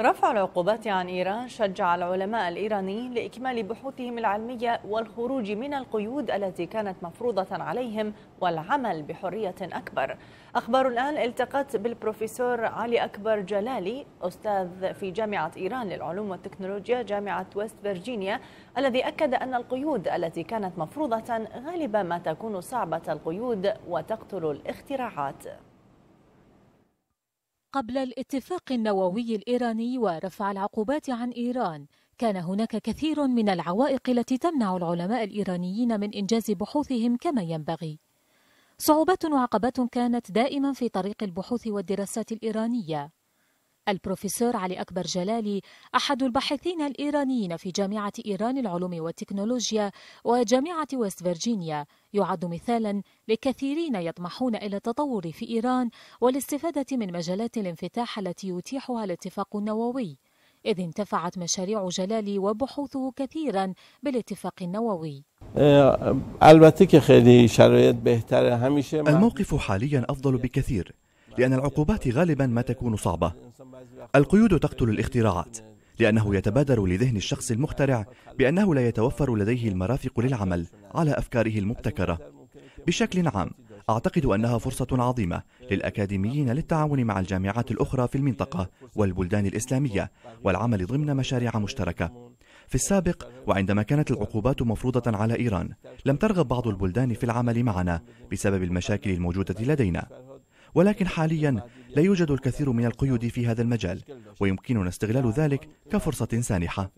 رفع العقوبات عن إيران شجع العلماء الإيرانيين لإكمال بحوثهم العلمية والخروج من القيود التي كانت مفروضة عليهم والعمل بحرية أكبر أخبار الآن التقت بالبروفيسور علي أكبر جلالي أستاذ في جامعة إيران للعلوم والتكنولوجيا جامعة ويست فرجينيا الذي أكد أن القيود التي كانت مفروضة غالبا ما تكون صعبة القيود وتقتل الاختراعات قبل الاتفاق النووي الإيراني ورفع العقوبات عن إيران كان هناك كثير من العوائق التي تمنع العلماء الإيرانيين من إنجاز بحوثهم كما ينبغي صعوبات وعقبات كانت دائما في طريق البحوث والدراسات الإيرانية البروفيسور علي أكبر جلالي أحد الباحثين الإيرانيين في جامعة إيران العلوم والتكنولوجيا وجامعة ويست فرجينيا يعد مثالا لكثيرين يطمحون إلى التطور في إيران والاستفادة من مجالات الانفتاح التي يتيحها الاتفاق النووي إذ انتفعت مشاريع جلالي وبحوثه كثيرا بالاتفاق النووي آه، الموقف حاليا أفضل بكثير لأن العقوبات غالبا ما تكون صعبة القيود تقتل الاختراعات لأنه يتبادر لذهن الشخص المخترع بأنه لا يتوفر لديه المرافق للعمل على أفكاره المبتكرة بشكل عام أعتقد أنها فرصة عظيمة للأكاديميين للتعاون مع الجامعات الأخرى في المنطقة والبلدان الإسلامية والعمل ضمن مشاريع مشتركة في السابق وعندما كانت العقوبات مفروضة على إيران لم ترغب بعض البلدان في العمل معنا بسبب المشاكل الموجودة لدينا ولكن حاليا لا يوجد الكثير من القيود في هذا المجال ويمكننا استغلال ذلك كفرصة سانحة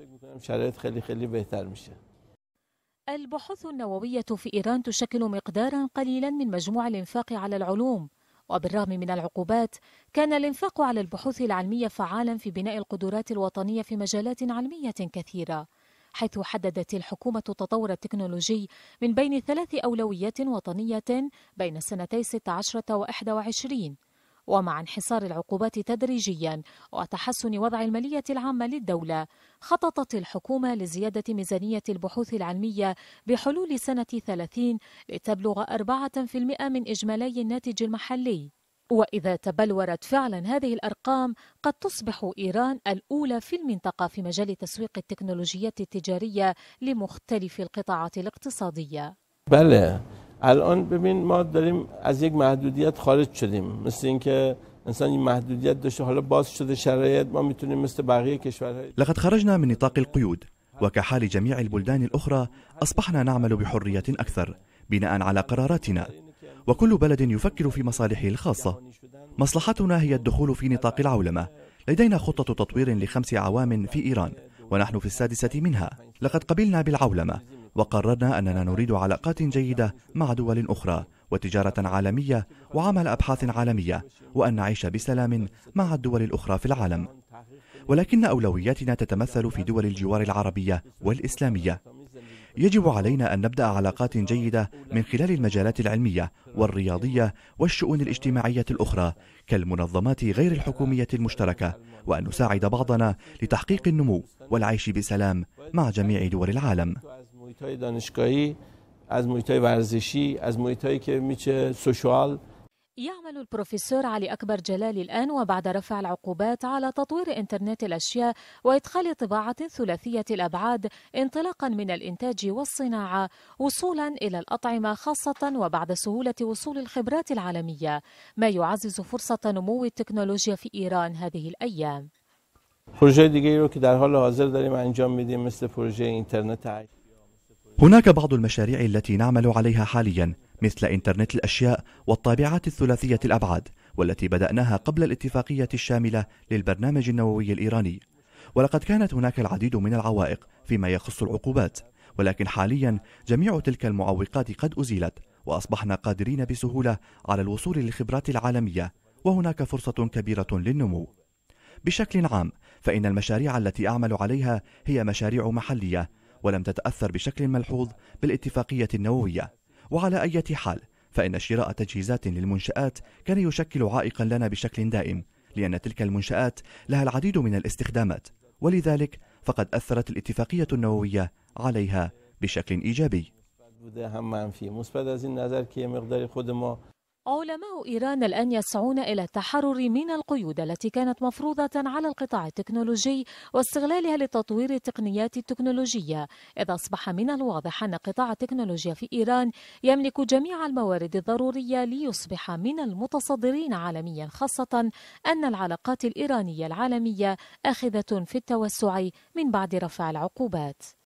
البحوث النووية في إيران تشكل مقدارا قليلا من مجموع الإنفاق على العلوم وبالرغم من العقوبات كان الإنفاق على البحوث العلمية فعالا في بناء القدرات الوطنية في مجالات علمية كثيرة حيث حددت الحكومة التطور التكنولوجي من بين ثلاث أولويات وطنية بين سنتي 16 و 21 ومع انحصار العقوبات تدريجيا وتحسن وضع المالية العامة للدولة خططت الحكومة لزيادة ميزانية البحوث العلمية بحلول سنة 30 لتبلغ 4% من إجمالي الناتج المحلي وإذا تبلورت فعلا هذه الأرقام قد تصبح إيران الأولى في المنطقة في مجال تسويق التكنولوجيات التجارية لمختلف القطاعات الاقتصادية بله الان ببین ما داریم از یک محدودیت خارج شدیم مثل اینکه انسان این محدودیت داشته حالا باز شده شرایط ما میتونیم مثل بقیه کشورهای لقد خرجنا من نطاق القيود وكحال جميع البلدان الأخرى أصبحنا نعمل بحرية أكثر بناء على قراراتنا وكل بلد يفكر في مصالحه الخاصة مصلحتنا هي الدخول في نطاق العولمة لدينا خطة تطوير لخمس عوام في إيران ونحن في السادسة منها لقد قبلنا بالعولمة وقررنا أننا نريد علاقات جيدة مع دول أخرى وتجارة عالمية وعمل أبحاث عالمية وأن نعيش بسلام مع الدول الأخرى في العالم ولكن أولوياتنا تتمثل في دول الجوار العربية والإسلامية يجب علينا أن نبدأ علاقات جيدة من خلال المجالات العلمية والرياضية والشؤون الاجتماعية الأخرى كالمنظمات غير الحكومية المشتركة وأن نساعد بعضنا لتحقيق النمو والعيش بسلام مع جميع دول العالم از از که يعمل البروفيسور علي أكبر جلال الآن وبعد رفع العقوبات على تطوير إنترنت الأشياء وإدخال طباعة ثلاثية الأبعاد انطلاقا من الإنتاج والصناعة وصولا إلى الأطعمة خاصة وبعد سهولة وصول الخبرات العالمية ما يعزز فرصة نمو التكنولوجيا في إيران هذه الأيام پروژه دیگه رو که در حال حاضر داریم انجام میدیم مثل پروژه اینترنت هناك بعض المشاريع التي نعمل عليها حاليا مثل إنترنت الأشياء والطابعات الثلاثية الأبعاد والتي بدأناها قبل الاتفاقية الشاملة للبرنامج النووي الإيراني ولقد كانت هناك العديد من العوائق فيما يخص العقوبات ولكن حاليا جميع تلك المعوقات قد أزيلت وأصبحنا قادرين بسهولة على الوصول للخبرات العالمية وهناك فرصة كبيرة للنمو بشكل عام فإن المشاريع التي أعمل عليها هي مشاريع محلية ولم تتأثر بشكل ملحوظ بالاتفاقية النووية وعلى أي حال فإن شراء تجهيزات للمنشآت كان يشكل عائقا لنا بشكل دائم لأن تلك المنشآت لها العديد من الاستخدامات ولذلك فقد أثرت الاتفاقية النووية عليها بشكل إيجابي علماء إيران الآن يسعون إلى التحرر من القيود التي كانت مفروضة على القطاع التكنولوجي واستغلالها لتطوير التقنيات التكنولوجية إذ أصبح من الواضح أن قطاع التكنولوجيا في إيران يملك جميع الموارد الضرورية ليصبح من المتصدرين عالميا خاصة أن العلاقات الإيرانية العالمية آخذة في التوسع من بعد رفع العقوبات